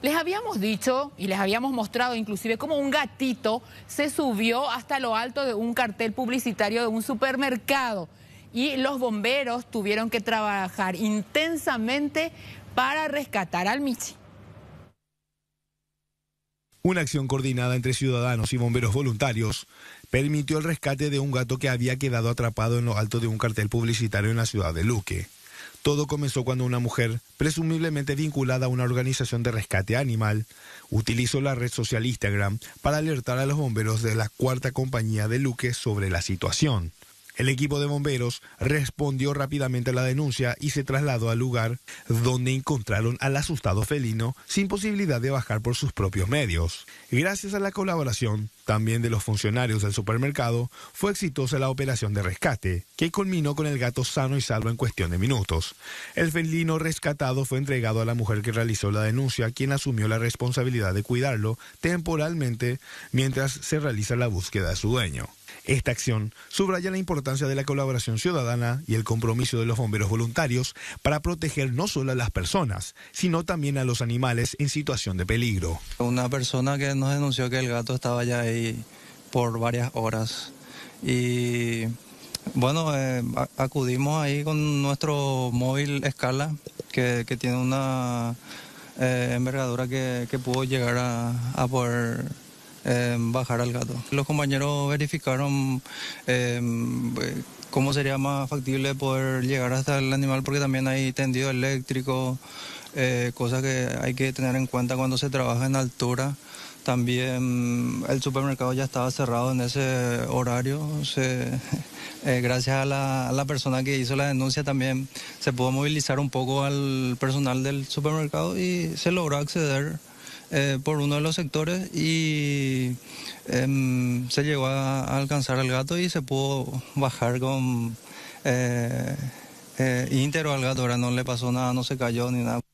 Les habíamos dicho y les habíamos mostrado inclusive cómo un gatito se subió hasta lo alto de un cartel publicitario de un supermercado y los bomberos tuvieron que trabajar intensamente para rescatar al Michi. Una acción coordinada entre ciudadanos y bomberos voluntarios permitió el rescate de un gato que había quedado atrapado en lo alto de un cartel publicitario en la ciudad de Luque. Todo comenzó cuando una mujer, presumiblemente vinculada a una organización de rescate animal, utilizó la red social Instagram para alertar a los bomberos de la cuarta compañía de Luque sobre la situación. El equipo de bomberos respondió rápidamente a la denuncia y se trasladó al lugar donde encontraron al asustado felino sin posibilidad de bajar por sus propios medios. Gracias a la colaboración también de los funcionarios del supermercado, fue exitosa la operación de rescate, que culminó con el gato sano y salvo en cuestión de minutos. El felino rescatado fue entregado a la mujer que realizó la denuncia, quien asumió la responsabilidad de cuidarlo temporalmente mientras se realiza la búsqueda de su dueño. Esta acción subraya la importancia de la colaboración ciudadana y el compromiso de los bomberos voluntarios para proteger no solo a las personas, sino también a los animales en situación de peligro. Una persona que nos denunció que el gato estaba ya ahí por varias horas y bueno, eh, acudimos ahí con nuestro móvil escala que, tiene una eh, envergadura que, pudo llegar a, a poder Em, bajar al gato. Los compañeros verificaron em, cómo sería más factible poder llegar hasta el animal porque también hay tendido eléctrico, eh, cosas que hay que tener en cuenta cuando se trabaja en altura. También mm, el supermercado ya estaba cerrado en ese horario. Eh, gracias a la, persona que hizo la denuncia también se pudo movilizar un poco al personal del supermercado y se logró acceder eh, por uno de los sectores y em, se llegó a, alcanzar al gato y se pudo bajar con íntero eh, eh, al gato, ahora no le pasó nada, no se cayó ni nada.